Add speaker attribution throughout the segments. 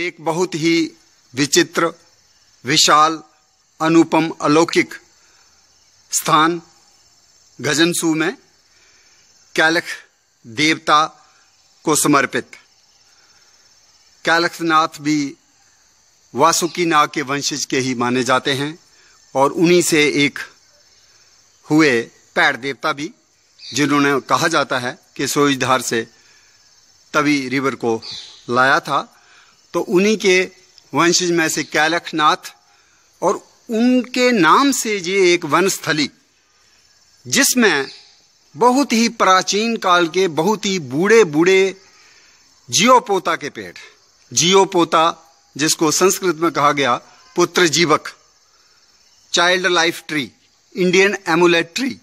Speaker 1: एक बहुत ही विचित्र विशाल अनुपम अलौकिक स्थान गजनसू में कैलख देवता को समर्पित कैलखनाथ भी वासुकी नाग के वंशज के ही माने जाते हैं और उन्हीं से एक हुए पैर देवता भी जिन्होंने कहा जाता है कि सोईधार से तवी रिवर को लाया था तो उन्हीं के वंशज में से कैलखनाथ और उनके नाम से ये एक वनस्थली जिसमें बहुत ही प्राचीन काल के बहुत ही बूढ़े बूढ़े जियोपोता के पेड़ जियोपोता जिसको संस्कृत में कहा गया पुत्र जीवक child life tree Indian amulet tree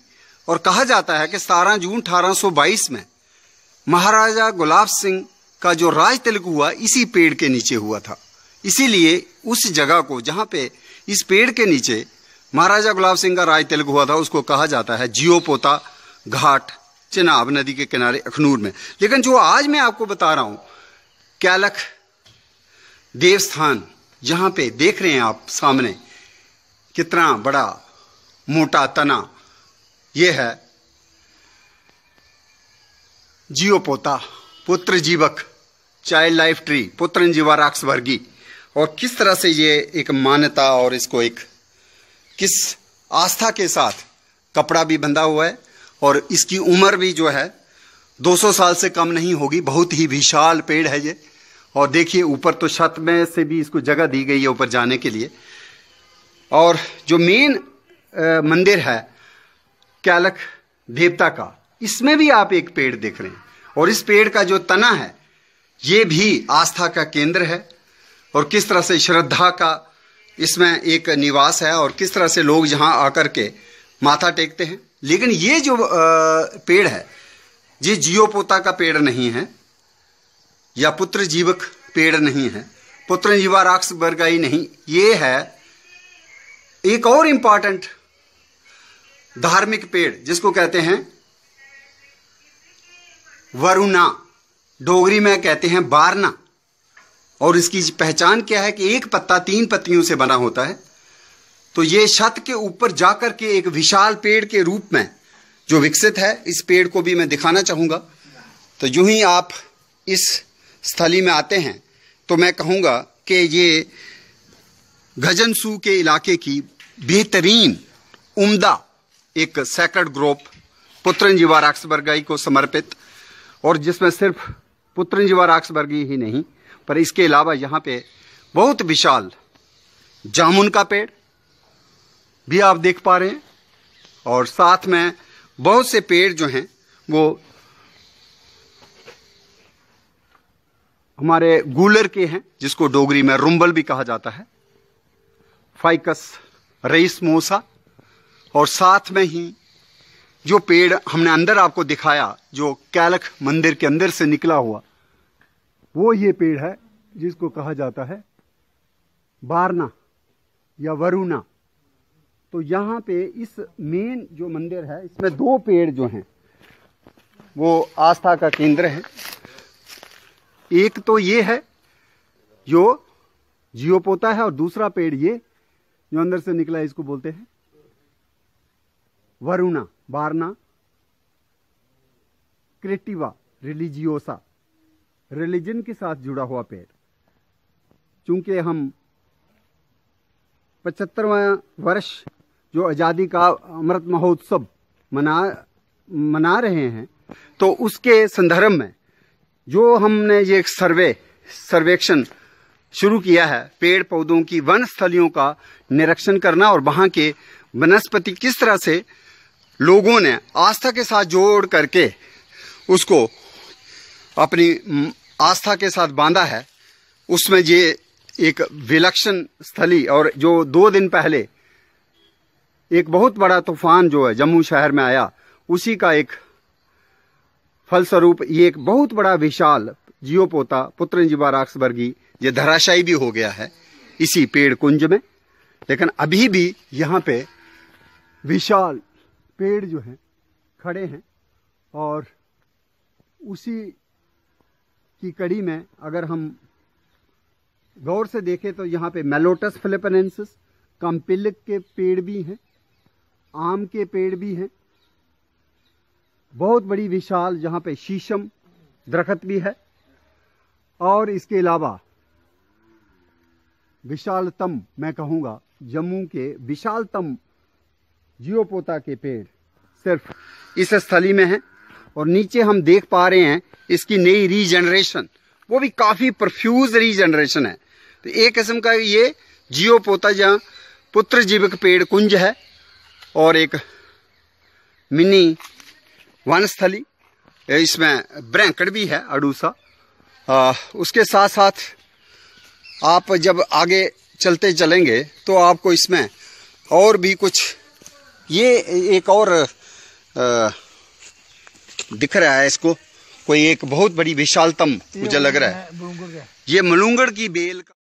Speaker 1: और कहा जाता है कि सतारह जून 1822 में महाराजा गुलाब सिंह का जो राज तिलक हुआ इसी पेड़ के नीचे हुआ था इसीलिए उस जगह को जहाँ पे इस पेड़ के नीचे महाराजा गुलाब सिंह का राज तिलक हुआ था उसको कहा जाता है जियो पोता घाट चिनाब नदी के किनारे अखनूर में लेकिन जो आज मैं आपको बता रहा हूँ कैलख देवस्थान जहाँ पे देख रहे हैं आप सामने कितना बड़ा मोटा तना यह है जियो पोता पुत्र जीवक चाइल्ड लाइफ ट्री पुत्र जीवा राक्ष वर्गी और किस तरह से ये एक मान्यता और इसको एक किस आस्था के साथ कपड़ा भी बंधा हुआ है और इसकी उम्र भी जो है 200 साल से कम नहीं होगी बहुत ही विशाल पेड़ है ये और देखिए ऊपर तो छत में से भी इसको जगह दी गई है ऊपर जाने के लिए और जो मेन मंदिर है कैलक देवता का इसमें भी आप एक पेड़ देख रहे हैं और इस पेड़ का जो तना है ये भी आस्था का केंद्र है और किस तरह से श्रद्धा का इसमें एक निवास है और किस तरह से लोग यहाँ आकर के माथा टेकते हैं लेकिन ये जो पेड़ है ये जियोपोता का पेड़ नहीं है या पुत्र जीवक पेड़ नहीं है पुत्र जीवाराक्ष बरगाई नहीं ये है एक और इम्पॉर्टेंट धार्मिक पेड़ जिसको कहते हैं वरुणा डोगरी में कहते हैं बारना और इसकी पहचान क्या है कि एक पत्ता तीन पत्तियों से बना होता है तो ये छत के ऊपर जाकर के एक विशाल पेड़ के रूप में जो विकसित है इस पेड़ को भी मैं दिखाना चाहूँगा तो यूं ही आप इस स्थली में आते हैं तो मैं कहूँगा कि ये गजनसू के इलाके की बेहतरीन उम्दा एक सैकड़ ग्रोप पुत्रन जीवा राक्सबर्गाई को समर्पित और जिसमें सिर्फ पुत्रंजवा वर्गी ही नहीं पर इसके अलावा यहाँ पे बहुत विशाल जामुन का पेड़ भी आप देख पा रहे हैं और साथ में बहुत से पेड़ जो हैं वो हमारे गूलर के हैं जिसको डोगरी में रुम्बल भी कहा जाता है फाइकस रईस मोसा और साथ में ही जो पेड़ हमने अंदर आपको दिखाया जो कैलख मंदिर के अंदर से निकला हुआ वो ये पेड़ है जिसको कहा जाता है बारना या वरुणा तो यहाँ पे इस मेन जो मंदिर है इसमें दो पेड़ जो हैं वो आस्था का केंद्र है एक तो ये है जो जियो पोता है और दूसरा पेड़ ये जो अंदर से निकला है इसको बोलते हैं वरुणा वारना क्रेटिवा रिलीजियोसा रिलीजन के साथ जुड़ा हुआ पेड़ चूंकि हम पचहत्तरवा वर्ष जो आज़ादी का अमृत महोत्सव मना मना रहे हैं तो उसके संदर्भ में जो हमने ये सर्वे सर्वेक्षण शुरू किया है पेड़ पौधों की वन स्थलियों का निरीक्षण करना और वहां के वनस्पति किस तरह से लोगों ने आस्था के साथ जोड़ करके उसको अपनी आस्था के साथ बांधा है उसमें ये एक विलक्षण स्थली और जो दो दिन पहले एक बहुत बड़ा तूफान जो है जम्मू शहर में आया उसी का एक फलस्वरूप ये एक बहुत बड़ा विशाल जियो पोता पुत्र जीवा ये धराशायी भी हो गया है इसी पेड़ कुंज में लेकिन अभी भी यहाँ पे विशाल पेड़ जो हैं खड़े हैं और उसी की कड़ी में अगर हम गौर से देखें तो यहाँ पे मेलोटस फिलिपनेंसिस कम्पिलिक के पेड़ भी हैं आम के पेड़ भी हैं बहुत बड़ी विशाल जहाँ पे शीशम दरखत भी है और इसके अलावा विशालतम मैं कहूँगा जम्मू के विशालतम जियोपोता के पेड़ सिर्फ इस स्थली में है और नीचे हम देख पा रहे हैं इसकी नई रीजनरेशन वो भी काफ़ी परफ्यूज रीजनरेशन है तो एक किस्म का ये जियोपोता जहाँ पुत्र जीविक पेड़ कुंज है और एक मिनी वनस्थली इसमें ब्रैंकड़ भी है अडूसा आ, उसके साथ साथ आप जब आगे चलते चलेंगे तो आपको इसमें और भी कुछ ये एक और आ, दिख रहा है इसको कोई एक बहुत बड़ी विशालतम मुझे लग रहा है ये मलूंगड़ की बेल का